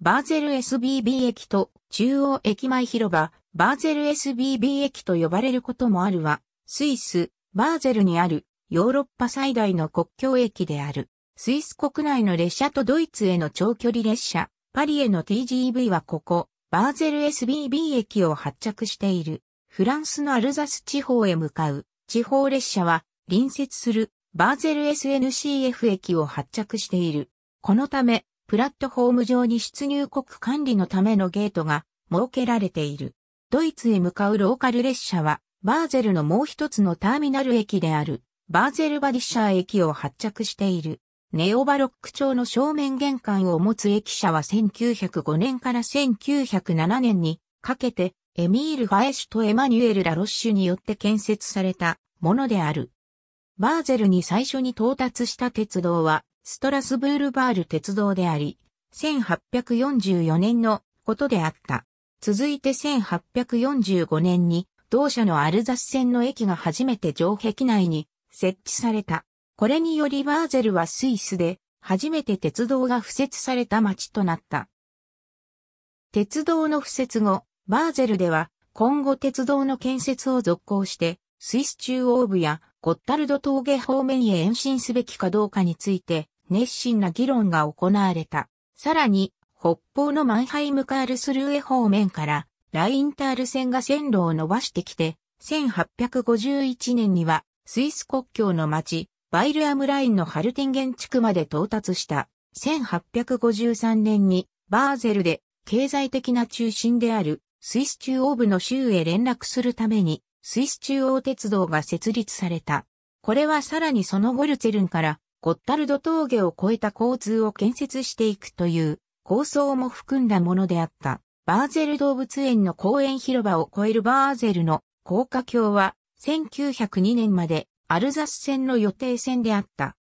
バーゼル SBB 駅と中央駅前広場、バーゼル SBB 駅と呼ばれることもあるは、スイス、バーゼルにあるヨーロッパ最大の国境駅である。スイス国内の列車とドイツへの長距離列車、パリへの TGV はここ、バーゼル SBB 駅を発着している。フランスのアルザス地方へ向かう地方列車は隣接するバーゼル SNCF 駅を発着している。このためプラットフォーム上に出入国管理のためのゲートが設けられている。ドイツへ向かうローカル列車は、バーゼルのもう一つのターミナル駅である、バーゼルバディッシャー駅を発着している。ネオバロック町の正面玄関を持つ駅舎は1905年から1907年にかけて、エミール・ファエシュとエマニュエル・ラロッシュによって建設されたものである。バーゼルに最初に到達した鉄道は、ストラスブールバール鉄道であり、1844年のことであった。続いて1845年に、同社のアルザス線の駅が初めて城壁内に設置された。これによりバーゼルはスイスで初めて鉄道が敷設された町となった。鉄道の敷設後、バーゼルでは今後鉄道の建設を続行して、スイス中央部やゴッタルド峠方面へ延伸すべきかどうかについて熱心な議論が行われた。さらに、北方のマンハイムカールスルーエ方面から、ラインタール線が線路を伸ばしてきて、1851年には、スイス国境の町、バイルアムラインのハルティンゲン地区まで到達した。1853年に、バーゼルで、経済的な中心である、スイス中央部の州へ連絡するために、スイス中央鉄道が設立された。これはさらにそのゴルツェルンからゴッタルド峠を越えた交通を建設していくという構想も含んだものであった。バーゼル動物園の公園広場を越えるバーゼルの高架橋は1902年までアルザス線の予定線であった。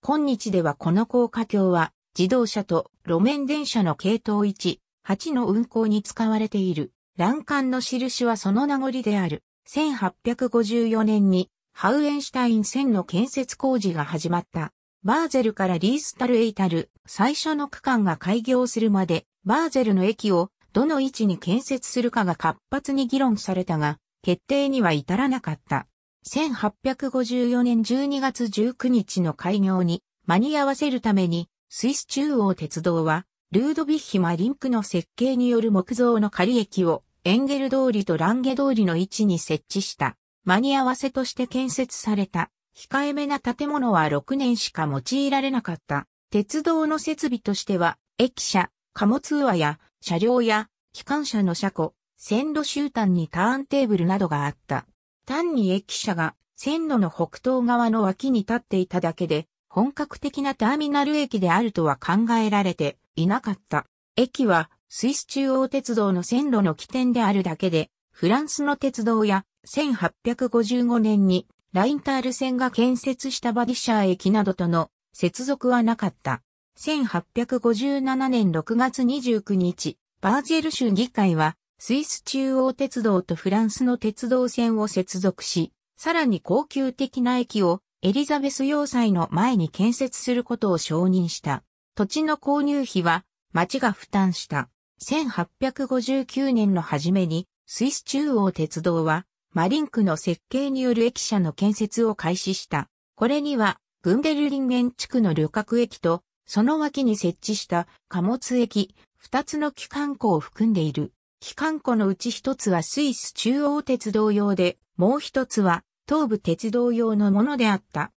今日ではこの高架橋は自動車と路面電車の系統1、8の運行に使われている。欄干の印はその名残である。1854年にハウエンシュタイン線の建設工事が始まった。バーゼルからリースタルエイタル、最初の区間が開業するまで、バーゼルの駅をどの位置に建設するかが活発に議論されたが、決定には至らなかった。1854年12月19日の開業に間に合わせるために、スイス中央鉄道は、ルードビッヒ・マリンクの設計による木造の仮駅をエンゲル通りとランゲ通りの位置に設置した。間に合わせとして建設された、控えめな建物は6年しか用いられなかった。鉄道の設備としては、駅舎、貨物話や、車両や、機関車の車庫、線路終端にターンテーブルなどがあった。単に駅舎が線路の北東側の脇に立っていただけで、本格的なターミナル駅であるとは考えられていなかった。駅はスイス中央鉄道の線路の起点であるだけで、フランスの鉄道や1855年にラインタール線が建設したバディシャー駅などとの接続はなかった。1857年6月29日、バーゼル州議会はスイス中央鉄道とフランスの鉄道線を接続し、さらに高級的な駅をエリザベス要塞の前に建設することを承認した。土地の購入費は町が負担した。1859年の初めにスイス中央鉄道はマリンクの設計による駅舎の建設を開始した。これには、グンデルリンゲン地区の旅客駅と、その脇に設置した貨物駅、二つの機関庫を含んでいる。機関庫のうち一つはスイス中央鉄道用で、もう一つは東部鉄道用のものであった。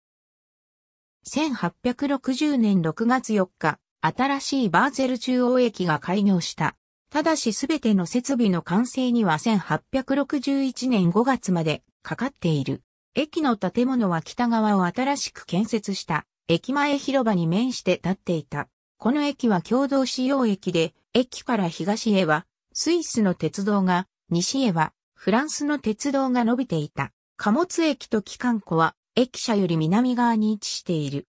1860年6月4日、新しいバーゼル中央駅が開業した。ただしすべての設備の完成には1861年5月までかかっている。駅の建物は北側を新しく建設した駅前広場に面して建っていた。この駅は共同使用駅で、駅から東へはスイスの鉄道が、西へはフランスの鉄道が伸びていた。貨物駅と機関庫は駅舎より南側に位置している。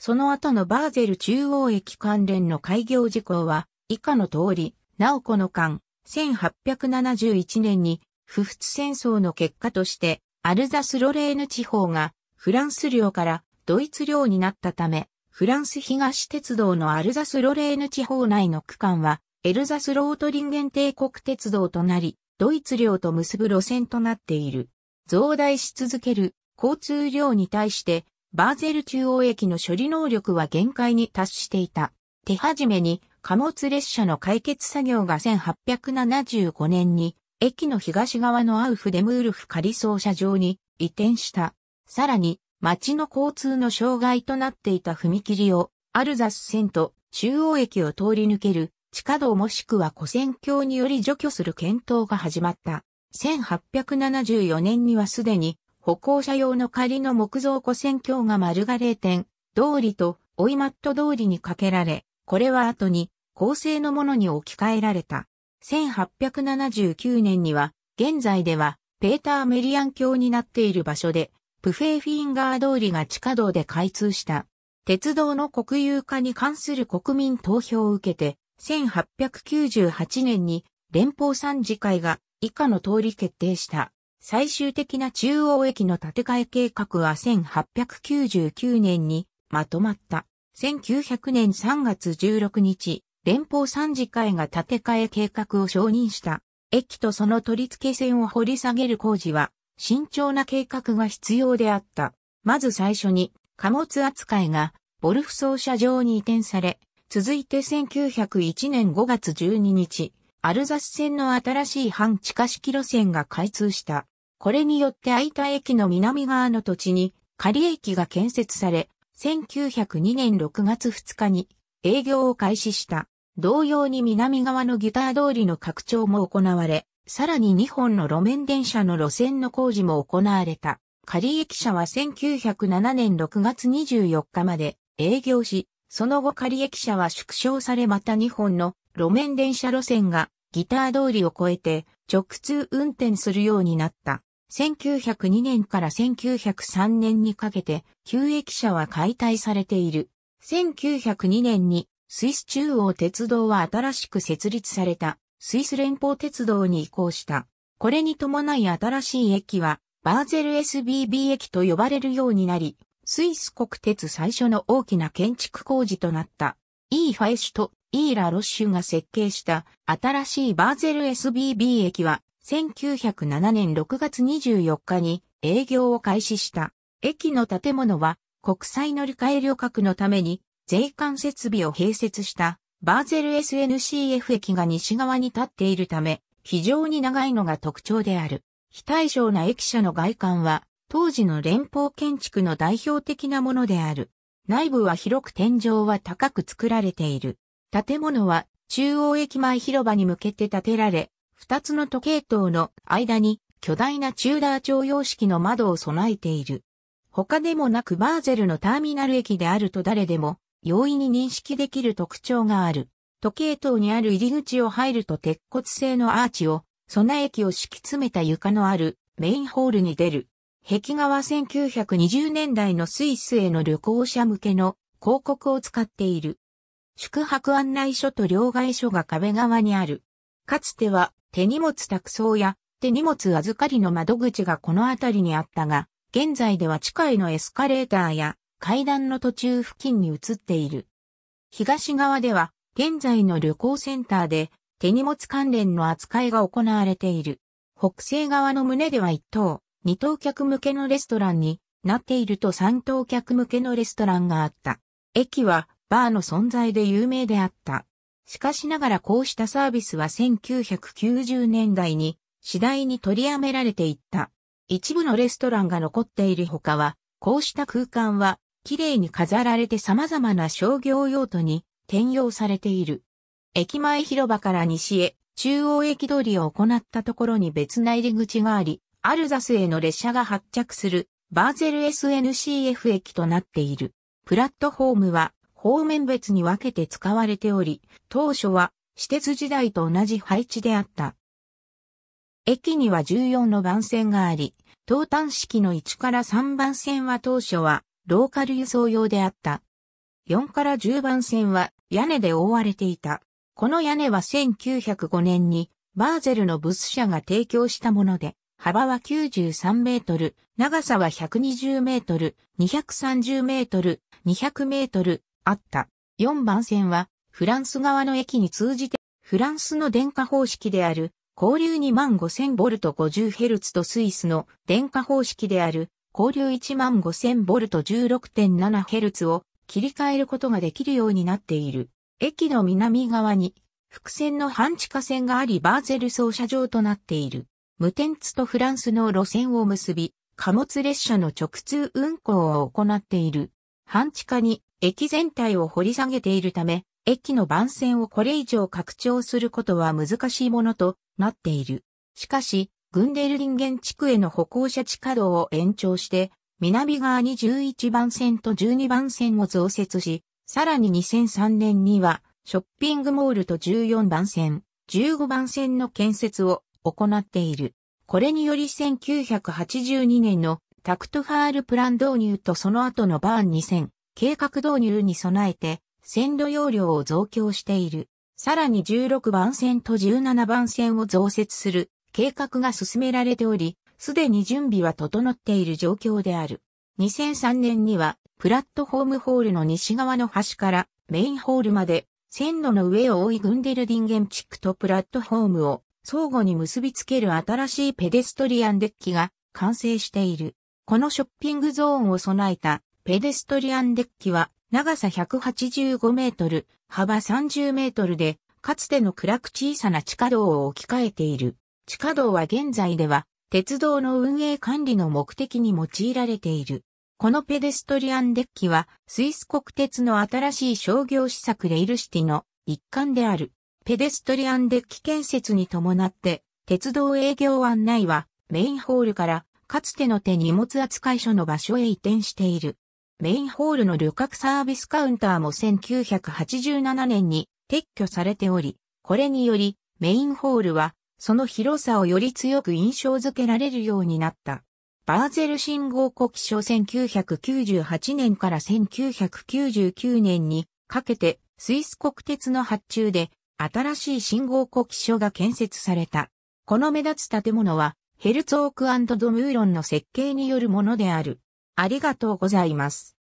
その後のバーゼル中央駅関連の開業事項は、以下の通り、なおこの間、1871年に、不仏戦争の結果として、アルザス・ロレーヌ地方が、フランス領からドイツ領になったため、フランス東鉄道のアルザス・ロレーヌ地方内の区間は、エルザス・ロートリンゲン帝国鉄道となり、ドイツ領と結ぶ路線となっている。増大し続ける交通量に対して、バーゼル中央駅の処理能力は限界に達していた。手始めに貨物列車の解決作業が1875年に駅の東側のアウフデムールフ仮操車場に移転した。さらに、町の交通の障害となっていた踏切をアルザス線と中央駅を通り抜ける地下道もしくは古線橋により除去する検討が始まった。1874年にはすでに歩行者用の仮の木造古線橋がマルガレー店通りとオイマット通りに架けられ、これは後に構成のものに置き換えられた。1879年には、現在ではペーター・メリアン橋になっている場所で、プフェーフィンガー通りが地下道で開通した。鉄道の国有化に関する国民投票を受けて、1898年に連邦参事会が以下の通り決定した。最終的な中央駅の建て替え計画は1899年にまとまった。1900年3月16日、連邦参事会が建て替え計画を承認した。駅とその取り付け線を掘り下げる工事は、慎重な計画が必要であった。まず最初に、貨物扱いが、ボルフ操車場に移転され、続いて1901年5月12日、アルザス線の新しい半地下式路線が開通した。これによって空いた駅の南側の土地に、仮駅が建設され、1902年6月2日に営業を開始した。同様に南側のギター通りの拡張も行われ、さらに2本の路面電車の路線の工事も行われた。仮駅舎は1907年6月24日まで営業し、その後仮駅舎は縮小されまた2本の路面電車路線がギター通りを越えて直通運転するようになった。1902年から1903年にかけて、旧駅舎は解体されている。1902年に、スイス中央鉄道は新しく設立された、スイス連邦鉄道に移行した。これに伴い新しい駅は、バーゼル SBB 駅と呼ばれるようになり、スイス国鉄最初の大きな建築工事となった。イー・ファイシュとイー・ラ・ロッシュが設計した新しいバーゼル SBB 駅は1907年6月24日に営業を開始した。駅の建物は国際乗り換え旅客のために税関設備を併設したバーゼル SNCF 駅が西側に立っているため非常に長いのが特徴である。非対称な駅舎の外観は当時の連邦建築の代表的なものである。内部は広く天井は高く作られている。建物は中央駅前広場に向けて建てられ、二つの時計塔の間に巨大なチューダー徴用式の窓を備えている。他でもなくバーゼルのターミナル駅であると誰でも容易に認識できる特徴がある。時計塔にある入り口を入ると鉄骨製のアーチを、備え駅を敷き詰めた床のあるメインホールに出る。壁画は1920年代のスイスへの旅行者向けの広告を使っている。宿泊案内所と両替所が壁側にある。かつては手荷物託送や手荷物預かりの窓口がこの辺りにあったが、現在では地下へのエスカレーターや階段の途中付近に移っている。東側では現在の旅行センターで手荷物関連の扱いが行われている。北西側の胸では1等、2等客向けのレストランになっていると3等客向けのレストランがあった。駅はバーの存在で有名であった。しかしながらこうしたサービスは1990年代に次第に取りやめられていった。一部のレストランが残っている他は、こうした空間は綺麗に飾られて様々な商業用途に転用されている。駅前広場から西へ中央駅通りを行ったところに別な入り口があり、アルザスへの列車が発着するバーゼル SNCF 駅となっている。プラットフォームは方面別に分けて使われており、当初は私鉄時代と同じ配置であった。駅には14の番線があり、東端式の1から3番線は当初はローカル輸送用であった。4から10番線は屋根で覆われていた。この屋根は1905年にバーゼルのブス社が提供したもので、幅は93メートル、長さは120メートル、230メートル、200メートル、あった。4番線は、フランス側の駅に通じて、フランスの電化方式である、交流2万5000ボルト50ヘルツとスイスの電化方式である、交流1万5000ボルト16.7ヘルツを切り替えることができるようになっている。駅の南側に、伏線の半地下線がありバーゼル操車場となっている。無天津とフランスの路線を結び、貨物列車の直通運行を行っている。半地下に駅全体を掘り下げているため、駅の番線をこれ以上拡張することは難しいものとなっている。しかし、グンデルリンゲン地区への歩行者地下道を延長して、南側に11番線と12番線を増設し、さらに2003年には、ショッピングモールと14番線、15番線の建設を行っている。これにより1982年のタクトファールプラン導入とその後のバーン2000、計画導入に備えて線路容量を増強している。さらに16番線と17番線を増設する計画が進められており、すでに準備は整っている状況である。2003年にはプラットホームホールの西側の端からメインホールまで線路の上を覆いグンデルディンゲン地区とプラットホームを相互に結びつける新しいペデストリアンデッキが完成している。このショッピングゾーンを備えたペデストリアンデッキは長さ185メートル、幅30メートルで、かつての暗く小さな地下道を置き換えている。地下道は現在では、鉄道の運営管理の目的に用いられている。このペデストリアンデッキは、スイス国鉄の新しい商業施策レイルシティの一環である。ペデストリアンデッキ建設に伴って、鉄道営業案内は、メインホールから、かつての手荷物扱い所の場所へ移転している。メインホールの旅客サービスカウンターも1987年に撤去されており、これによりメインホールはその広さをより強く印象づけられるようになった。バーゼル信号国書1998年から1999年にかけてスイス国鉄の発注で新しい信号国書が建設された。この目立つ建物はヘルツォークドムーロンの設計によるものである。ありがとうございます。